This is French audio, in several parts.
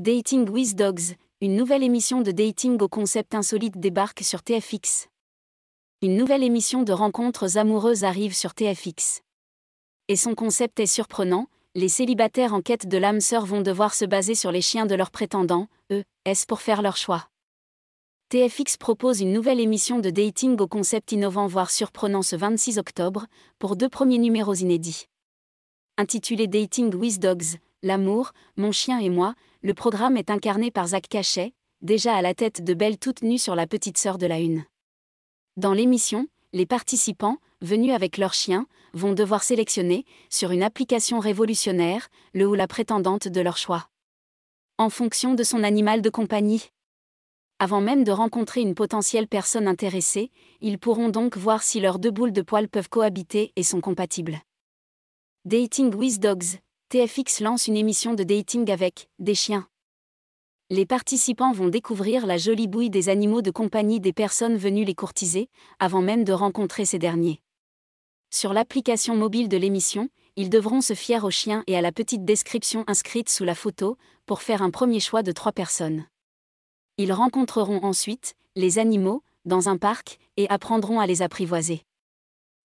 Dating with Dogs, une nouvelle émission de dating au concept insolite débarque sur TFX. Une nouvelle émission de rencontres amoureuses arrive sur TFX. Et son concept est surprenant, les célibataires en quête de l'âme sœur vont devoir se baser sur les chiens de leurs prétendants, eux, est pour faire leur choix. TFX propose une nouvelle émission de dating au concept innovant voire surprenant ce 26 octobre, pour deux premiers numéros inédits. Intitulé Dating with Dogs, L'amour, mon chien et moi, le programme est incarné par Zach Cachet, déjà à la tête de Belle toute nue sur la petite sœur de la Une. Dans l'émission, les participants, venus avec leurs chiens, vont devoir sélectionner, sur une application révolutionnaire, le ou la prétendante de leur choix. En fonction de son animal de compagnie. Avant même de rencontrer une potentielle personne intéressée, ils pourront donc voir si leurs deux boules de poils peuvent cohabiter et sont compatibles. Dating with Dogs, TFX lance une émission de dating avec des chiens. Les participants vont découvrir la jolie bouille des animaux de compagnie des personnes venues les courtiser, avant même de rencontrer ces derniers. Sur l'application mobile de l'émission, ils devront se fier aux chiens et à la petite description inscrite sous la photo, pour faire un premier choix de trois personnes. Ils rencontreront ensuite les animaux, dans un parc, et apprendront à les apprivoiser.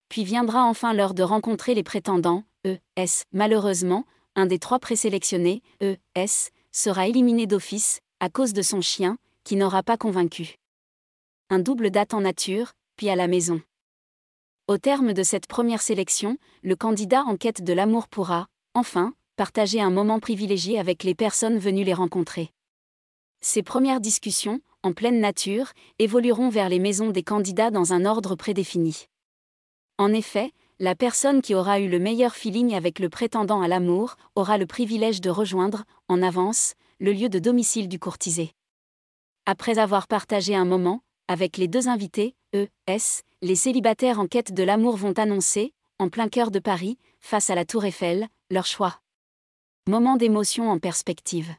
Puis viendra enfin l'heure de rencontrer les prétendants, eux, S. Malheureusement, un des trois présélectionnés, e S, sera éliminé d'office, à cause de son chien, qui n'aura pas convaincu. Un double date en nature, puis à la maison. Au terme de cette première sélection, le candidat en quête de l'amour pourra, enfin, partager un moment privilégié avec les personnes venues les rencontrer. Ces premières discussions, en pleine nature, évolueront vers les maisons des candidats dans un ordre prédéfini. En effet, la personne qui aura eu le meilleur feeling avec le prétendant à l'amour aura le privilège de rejoindre, en avance, le lieu de domicile du courtisé. Après avoir partagé un moment, avec les deux invités, eux, S, les célibataires en quête de l'amour vont annoncer, en plein cœur de Paris, face à la Tour Eiffel, leur choix. Moment d'émotion en perspective.